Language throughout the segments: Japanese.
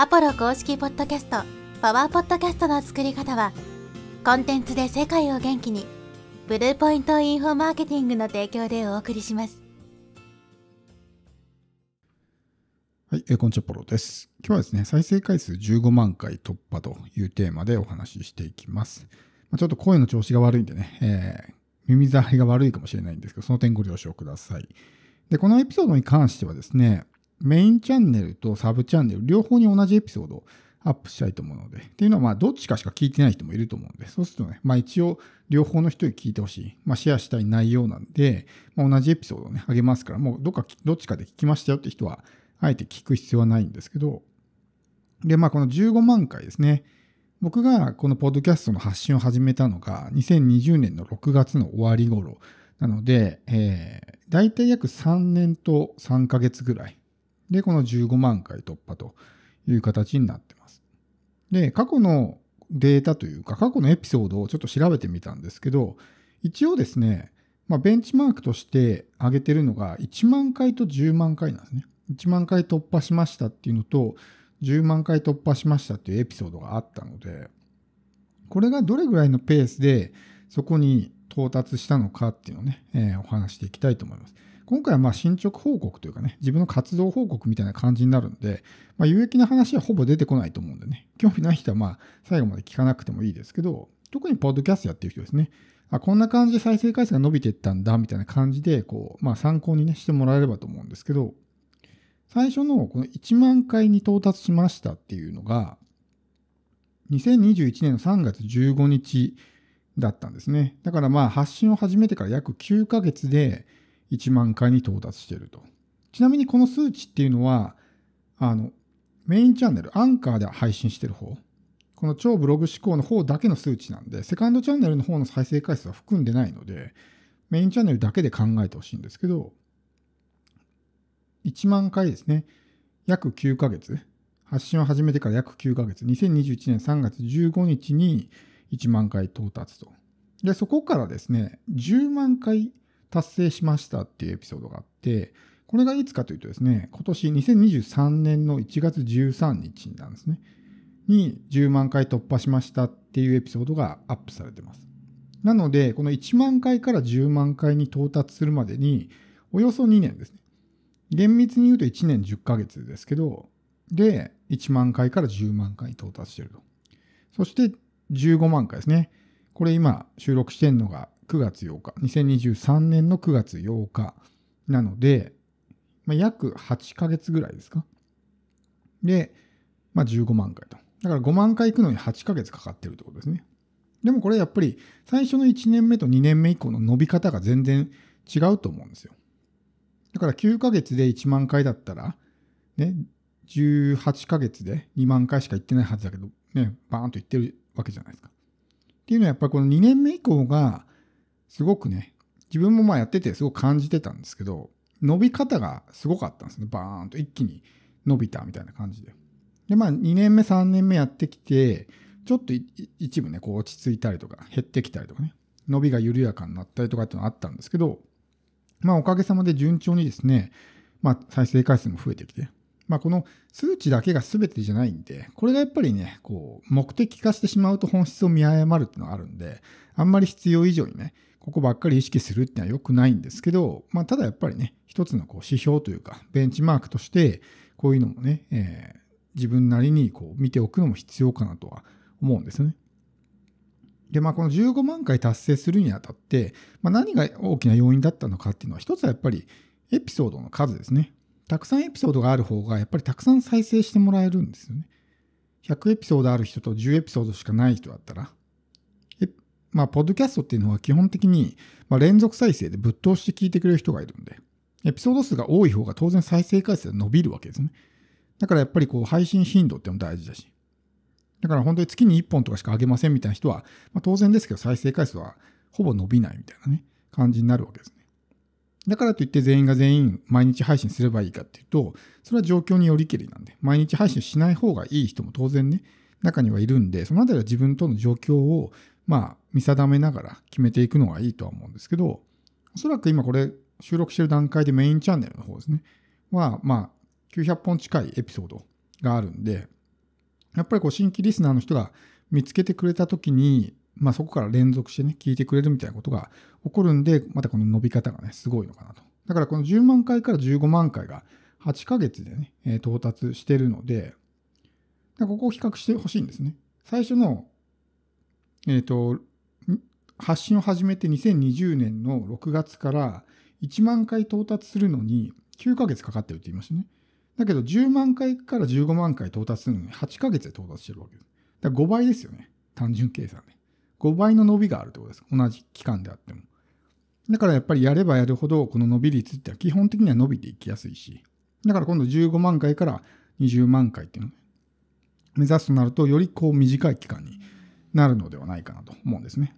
アポロ公式ポッドキャストパワーポッドキャストの作り方はコンテンツで世界を元気にブルーポイントインフォマーケティングの提供でお送りしますはい、えー、こんにちは、ポロです。今日はですね、再生回数15万回突破というテーマでお話ししていきます。まあ、ちょっと声の調子が悪いんでね、えー、耳障りが悪いかもしれないんですけど、その点ご了承ください。で、このエピソードに関してはですね、メインチャンネルとサブチャンネル、両方に同じエピソードをアップしたいと思うので、っていうのは、まあ、どっちかしか聞いてない人もいると思うんで、そうするとね、まあ一応、両方の人に聞いてほしい、まあシェアしたい内容なんで、まあ、同じエピソードをね、あげますから、もうどっか、どっちかで聞きましたよって人は、あえて聞く必要はないんですけど、で、まあこの15万回ですね、僕がこのポッドキャストの発信を始めたのが、2020年の6月の終わり頃なので、えー、大体約3年と3ヶ月ぐらいで、この15万回突破という形になってます。で、過去のデータというか、過去のエピソードをちょっと調べてみたんですけど、一応ですね、まあ、ベンチマークとして上げてるのが1万回と10万回なんですね。1万回突破しましたっていうのと、10万回突破しましたっていうエピソードがあったので、これがどれぐらいのペースでそこに到達したのかっていうのをね、えー、お話していきたいと思います。今回はまあ進捗報告というかね、自分の活動報告みたいな感じになるんで、まあ、有益な話はほぼ出てこないと思うんでね、興味ない人はまあ最後まで聞かなくてもいいですけど、特にポッドキャストやってる人ですね、あこんな感じで再生回数が伸びていったんだみたいな感じでこう、まあ、参考に、ね、してもらえればと思うんですけど、最初のこの1万回に到達しましたっていうのが、2021年の3月15日だったんですね。だからまあ発信を始めてから約9ヶ月で、1万回に到達していると。ちなみにこの数値っていうのは、あの、メインチャンネル、アンカーで配信してる方、この超ブログ思考の方だけの数値なんで、セカンドチャンネルの方の再生回数は含んでないので、メインチャンネルだけで考えてほしいんですけど、1万回ですね、約9ヶ月、発信を始めてから約9ヶ月、2021年3月15日に1万回到達と。で、そこからですね、10万回達成しましたっていうエピソードがあって、これがいつかというとですね、今年2023年の1月13日なんですね。に10万回突破しましたっていうエピソードがアップされてます。なので、この1万回から10万回に到達するまでに、およそ2年ですね。厳密に言うと1年10ヶ月ですけど、で、1万回から10万回に到達してると。そして15万回ですね。これ今収録してるのが9月8日、2023年の9月8日なので、まあ、約8ヶ月ぐらいですか。で、まあ、15万回と。だから5万回行くのに8ヶ月かかってるってことですね。でもこれやっぱり最初の1年目と2年目以降の伸び方が全然違うと思うんですよ。だから9ヶ月で1万回だったら、ね、18ヶ月で2万回しか行ってないはずだけど、ね、バーンと行ってるわけじゃないですか。っていうのはやっぱりこの2年目以降がすごくね、自分もまあやっててすごく感じてたんですけど、伸び方がすごかったんですね。バーンと一気に伸びたみたいな感じで。で、まあ2年目、3年目やってきて、ちょっと一部ね、こう落ち着いたりとか、減ってきたりとかね、伸びが緩やかになったりとかっていうのがあったんですけど、まあおかげさまで順調にですね、まあ再生回数も増えてきて、まあこの数値だけが全てじゃないんで、これがやっぱりね、こう目的化してしまうと本質を見誤るっていうのがあるんで、あんまり必要以上にね、ここばっかり意識するってのは良くないんですけど、まあ、ただやっぱりね、一つのこう指標というか、ベンチマークとして、こういうのもね、えー、自分なりにこう見ておくのも必要かなとは思うんですよね。で、まあ、この15万回達成するにあたって、まあ、何が大きな要因だったのかっていうのは、一つはやっぱりエピソードの数ですね。たくさんエピソードがある方が、やっぱりたくさん再生してもらえるんですよね。100エピソードある人と10エピソードしかない人だったら、まあ、ポッドキャストっていうのは基本的に、まあ、連続再生でぶっ通して聞いてくれる人がいるんで、エピソード数が多い方が当然再生回数は伸びるわけですね。だからやっぱりこう配信頻度っていうのも大事だし。だから本当に月に1本とかしか上げませんみたいな人は、まあ、当然ですけど再生回数はほぼ伸びないみたいなね、感じになるわけですね。だからといって全員が全員毎日配信すればいいかっていうと、それは状況によりけりなんで、毎日配信しない方がいい人も当然ね、中にはいるんで、そのあたりは自分との状況をまあ、見定めながら決めていくのがいいとは思うんですけど、おそらく今これ収録してる段階でメインチャンネルの方ですね、は、まあ、900本近いエピソードがあるんで、やっぱりこう新規リスナーの人が見つけてくれた時に、まあ、そこから連続してね、聞いてくれるみたいなことが起こるんで、またこの伸び方がね、すごいのかなと。だからこの10万回から15万回が8ヶ月でね、到達してるので、ここを比較してほしいんですね。最初のえっ、ー、と、発信を始めて2020年の6月から1万回到達するのに9ヶ月かかってるって言いましたね。だけど10万回から15万回到達するのに8ヶ月で到達してるわけです。だから5倍ですよね。単純計算で、5倍の伸びがあるってことです。同じ期間であっても。だからやっぱりやればやるほどこの伸び率って基本的には伸びていきやすいし。だから今度15万回から20万回っていうのを目指すとなるとよりこう短い期間になるのではないかなと思うんですね。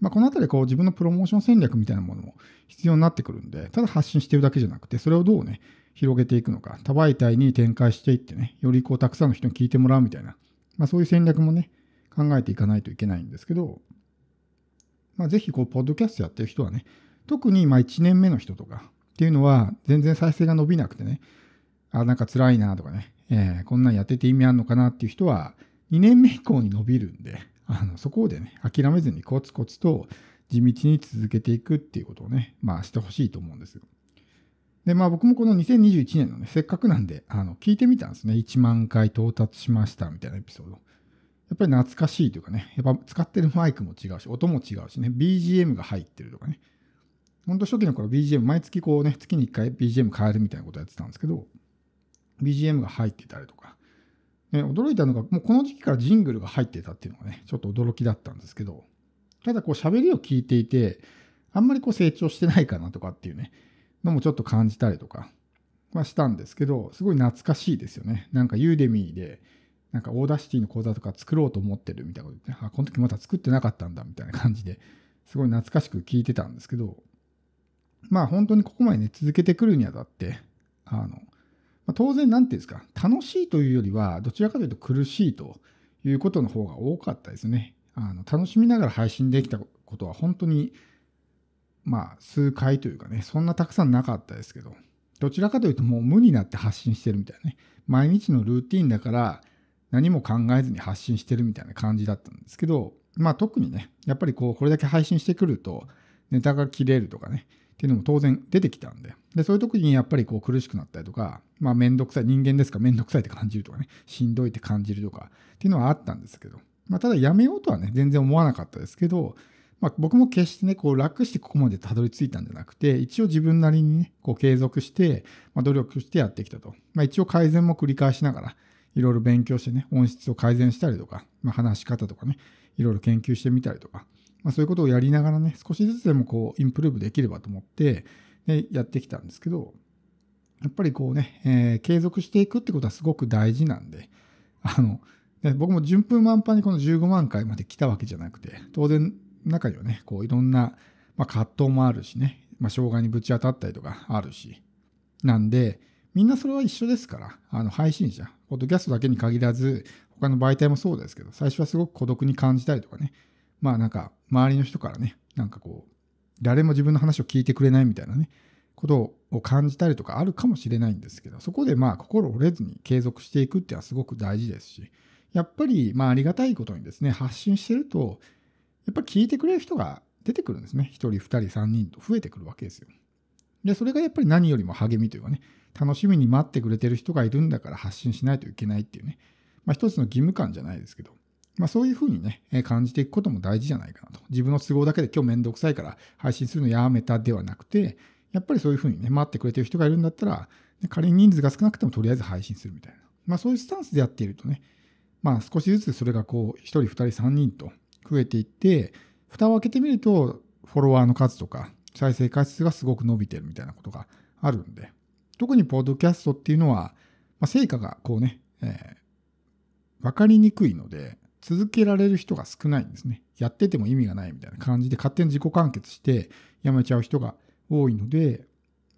まあ、このあたりこう自分のプロモーション戦略みたいなものも必要になってくるんで、ただ発信してるだけじゃなくて、それをどうね、広げていくのか、多媒体に展開していってね、よりこうたくさんの人に聞いてもらうみたいな、まあ、そういう戦略もね、考えていかないといけないんですけど、まあ、ぜひこう、ポッドキャストやってる人はね、特にま1年目の人とかっていうのは、全然再生が伸びなくてね、あ、なんか辛いなとかね、えー、こんなんやってて意味あるのかなっていう人は、2年目以降に伸びるんで、あのそこでね、諦めずにコツコツと地道に続けていくっていうことをね、まあしてほしいと思うんですよ。で、まあ僕もこの2021年のね、せっかくなんで、あの、聞いてみたんですね。1万回到達しましたみたいなエピソード。やっぱり懐かしいというかね、やっぱ使ってるマイクも違うし、音も違うしね、BGM が入ってるとかね。ほんと初期の頃 BGM、毎月こうね、月に1回 BGM 変えるみたいなことやってたんですけど、BGM が入ってたりとか、ね、驚いたのが、もうこの時期からジングルが入ってたっていうのがね、ちょっと驚きだったんですけど、ただこう喋りを聞いていて、あんまりこう成長してないかなとかっていうね、のもちょっと感じたりとかはしたんですけど、すごい懐かしいですよね。なんかユーデミーで、なんかオーダーシティの講座とか作ろうと思ってるみたいなこと言って、あ、この時まだ作ってなかったんだみたいな感じですごい懐かしく聞いてたんですけど、まあ本当にここまでね、続けてくるにあたって、あの、まあ、当然、なんていうんですか、楽しいというよりは、どちらかというと苦しいということの方が多かったですね。あの楽しみながら配信できたことは本当に、まあ、数回というかね、そんなたくさんなかったですけど、どちらかというともう無になって発信してるみたいなね、毎日のルーティンだから何も考えずに発信してるみたいな感じだったんですけど、まあ特にね、やっぱりこう、これだけ配信してくると、ネタが切れるとかね、っていうのも当然出てきたんで、で、そういう時にやっぱりこう苦しくなったりとか、まあめんどくさい、人間ですからめんどくさいって感じるとかね、しんどいって感じるとかっていうのはあったんですけど、まあただやめようとはね、全然思わなかったですけど、まあ僕も決してね、こう楽してここまでたどり着いたんじゃなくて、一応自分なりにね、こう継続して、まあ努力してやってきたと。まあ一応改善も繰り返しながら、いろいろ勉強してね、音質を改善したりとか、まあ話し方とかね、いろいろ研究してみたりとか、まあ、そういうことをやりながらね、少しずつでもこう、インプルーブできればと思って、やってきたんですけど、やっぱりこうね、えー、継続していくってことはすごく大事なんで、あの、ね、僕も順風満帆にこの15万回まで来たわけじゃなくて、当然中にはね、こういろんな、まあ、葛藤もあるしね、まあ、障害にぶち当たったりとかあるし、なんで、みんなそれは一緒ですから、あの配信者、ポッドキャストだけに限らず、他の媒体もそうですけど、最初はすごく孤独に感じたりとかね、まあなんか周りの人からねなんかこう誰も自分の話を聞いてくれないみたいなねことを感じたりとかあるかもしれないんですけどそこでまあ心折れずに継続していくっていうのはすごく大事ですしやっぱりまあありがたいことにですね発信してるとやっぱり聞いてくれる人が出てくるんですね1人2人3人と増えてくるわけですよでそれがやっぱり何よりも励みというかね楽しみに待ってくれてる人がいるんだから発信しないといけないっていうね、まあ、一つの義務感じゃないですけどまあ、そういうふうにね、感じていくことも大事じゃないかなと。自分の都合だけで今日めんどくさいから配信するのやめたではなくて、やっぱりそういうふうにね、待ってくれてる人がいるんだったら、仮に人数が少なくてもとりあえず配信するみたいな。まあそういうスタンスでやっているとね、まあ少しずつそれがこう、1人、2人、3人と増えていって、蓋を開けてみると、フォロワーの数とか、再生回数がすごく伸びてるみたいなことがあるんで、特にポッドキャストっていうのは、ま成果がこうね、え分かりにくいので、続けられる人が少ないんですね。やってても意味がないみたいな感じで勝手に自己完結してやめちゃう人が多いので、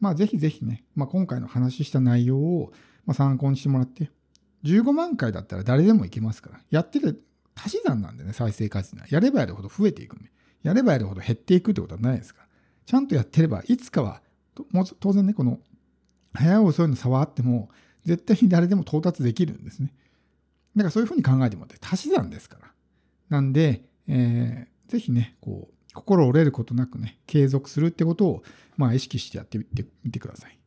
まあぜひぜひね、まあ、今回の話した内容を参考にしてもらって、15万回だったら誰でもいけますから、やってる足し算なんでね、再生回数は。やればやるほど増えていくんで、やればやるほど減っていくってことはないですから、ちゃんとやってれば、いつかは、もう当然ね、この、早い遅いの差はあっても、絶対に誰でも到達できるんですね。だからそういうふうに考えてもらって足し算ですから。なんで、えー、ぜひね、こう、心折れることなくね、継続するってことを、まあ、意識してやってみてください。